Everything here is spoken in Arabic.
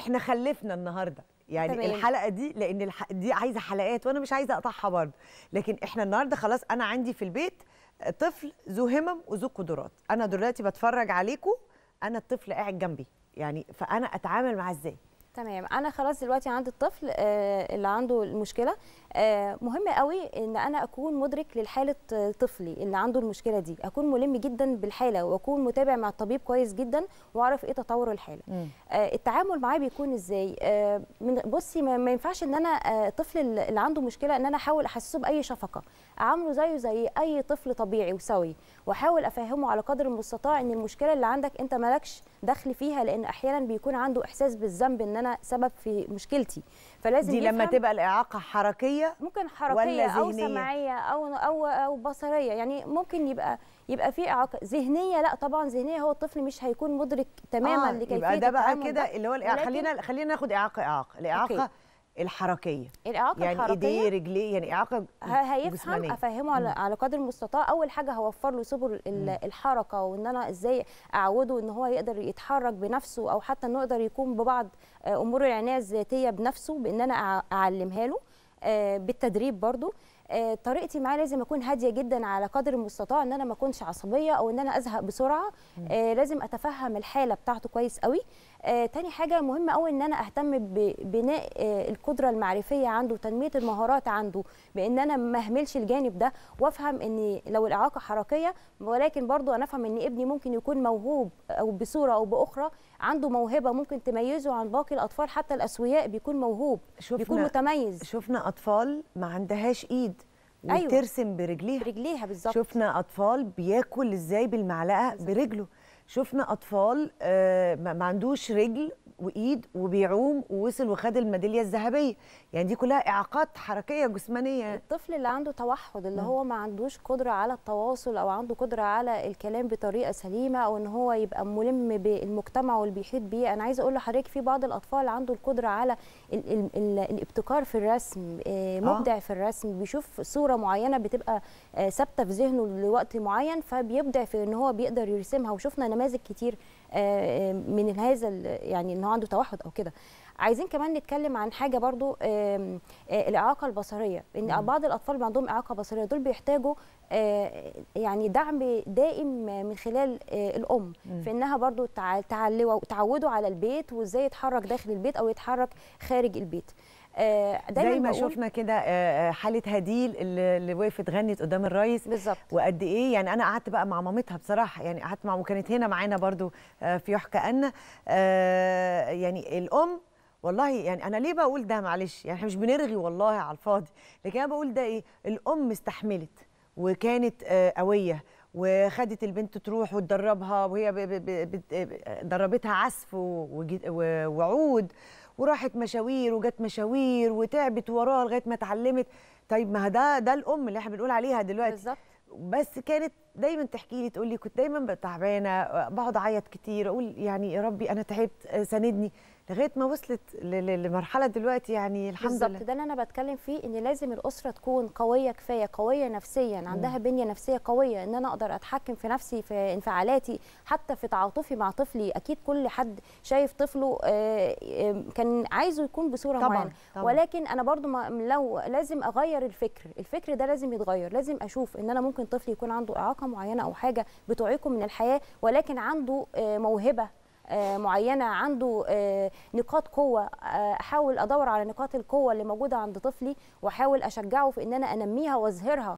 احنا خلفنا النهارده يعني طبعاً. الحلقه دي لان الح... دي عايزه حلقات وانا مش عايزه اقطعها برضه لكن احنا النهارده خلاص انا عندي في البيت طفل ذو همم وذو قدرات انا دلوقتي بتفرج عليكم انا الطفل قاعد جنبي يعني فانا اتعامل معاه ازاي تمام انا خلاص دلوقتي عندي الطفل آه، اللي عنده المشكله آه، مهم قوي ان انا اكون مدرك لحاله طفلي اللي عنده المشكله دي اكون ملم جدا بالحاله واكون متابع مع الطبيب كويس جدا واعرف ايه تطور الحاله مم. آه، التعامل معاه بيكون ازاي بصي ما ينفعش ان انا الطفل اللي عنده مشكله ان انا احاول احسسه باي شفقه اعامله زيه زي اي طفل طبيعي وسوي واحاول افهمه على قدر المستطاع ان المشكله اللي عندك انت مالكش دخل فيها لان احيانا بيكون عنده احساس بالذنب ان انا سبب في مشكلتي فلازم دي لما تبقى الاعاقه حركيه ممكن حركيه ولا ذهنية؟ او سمعيه او او او بصريه يعني ممكن يبقى يبقى في اعاقه ذهنيه لا طبعا ذهنيه هو الطفل مش هيكون مدرك تماما آه لكيفيه يبقى ده بقى كده اللي هو خلينا خلينا ناخد اعاقه اعاقه الاعاقه أوكي. الحركيه الاعاقه يعني الحركيه يعني ايديه رجليه يعني اعاقه هيفهم افهمه على, على قدر المستطاع اول حاجه هوفر له سبل الحركه وان انا ازاي اعوده ان هو يقدر يتحرك بنفسه او حتى انه يقدر يقوم ببعض آه، امور العنايه الذاتيه بنفسه بان انا اعلمها له آه، بالتدريب برضو آه، طريقتي معاه لازم اكون هاديه جدا على قدر المستطاع ان انا ما اكونش عصبيه او ان انا ازهق بسرعه آه، لازم اتفهم الحاله بتاعته كويس قوي آه، تاني حاجه مهمه قوي ان انا اهتم ببناء القدره المعرفيه عنده وتنميه المهارات عنده بان انا ما اهملش الجانب ده وافهم ان لو الاعاقه حركيه ولكن برضو انا افهم ان ابني ممكن يكون موهوب او بصوره او باخرى عنده موهبه ممكن تميزه عن باقي الاطفال حتى الاسوياء بيكون موهوب شفنا بيكون متميز شفنا اطفال ما عندهاش ايد أيوة. وترسم أيوة. برجليها برجليها بالظبط شفنا اطفال بياكل ازاي بالمعلقه بالزبط. برجله شفنا اطفال آه، ما عندوش رجل وايد وبيعوم ووصل وخد الميداليه الذهبيه يعني دي كلها اعاقات حركيه جسمانيه الطفل اللي عنده توحد اللي م. هو ما عندوش قدره على التواصل او عنده قدره على الكلام بطريقه سليمه او ان هو يبقى ملم بالمجتمع واللي بيحيط بيه انا عايزه اقول لحضرتك في بعض الاطفال عنده القدره على الـ الـ الـ الابتكار في الرسم آه، آه. مبدع آه. في الرسم بيشوف صوره معينه بتبقى ثابته في ذهنه لوقت معين فبيبدع في ان هو بيقدر يرسمها وشفنا نماذج كتير آه، آه، من هذا يعني ان هو عنده توحد او كده عايزين كمان نتكلم عن حاجه برضو آه، الاعاقه البصريه ان بعض الاطفال اللي عندهم اعاقه بصريه دول بيحتاجوا يعني دعم دائم من خلال الام في انها برضو تعودوا على البيت وازاي يتحرك داخل البيت او يتحرك خارج البيت آه، دايما زي ما شفنا كده آه، آه، حاله هديل اللي وقفت غنت قدام الريس بالظبط وقد ايه يعني انا قعدت بقى مع مامتها بصراحه يعني قعدت مع وكانت هنا معانا برضو في يحكى ان يعني الام والله يعني انا ليه بقول ده معلش يعني احنا مش بنرغي والله على الفاضي لكن انا بقول ده ايه الام استحملت وكانت قويه وخدت البنت تروح وتدربها وهي دربتها عزف وعود وراحت مشاوير وجت مشاوير وتعبت وراه لغايه ما اتعلمت طيب ما ده ده الام اللي احنا بنقول عليها دلوقتي بالزبط. بس كانت دايما تحكي لي تقول لي كنت دايما تعبانه بقعد اعيط كتير اقول يعني يا ربي انا تعبت آه، ساندني لغايه ما وصلت لمرحله دلوقتي يعني الحمد لله بالظبط ده اللي انا بتكلم فيه ان لازم الاسره تكون قويه كفايه قويه نفسيا عندها بنيه نفسيه قويه ان انا اقدر اتحكم في نفسي في انفعالاتي حتى في تعاطفي مع طفلي اكيد كل حد شايف طفله آه، آه، كان عايزه يكون بصوره طبعًا معينه طبعًا. ولكن انا برضو ما لو لازم اغير الفكر الفكر ده لازم يتغير لازم اشوف ان انا ممكن طفلي يكون عنده اعاقه علاقه معينه او حاجه بتعيقه من الحياه ولكن عنده آه، موهبه آه، معينه عنده آه، نقاط قوه احاول ادور على نقاط القوه اللي موجوده عند طفلي واحاول اشجعه في ان انا انميها واظهرها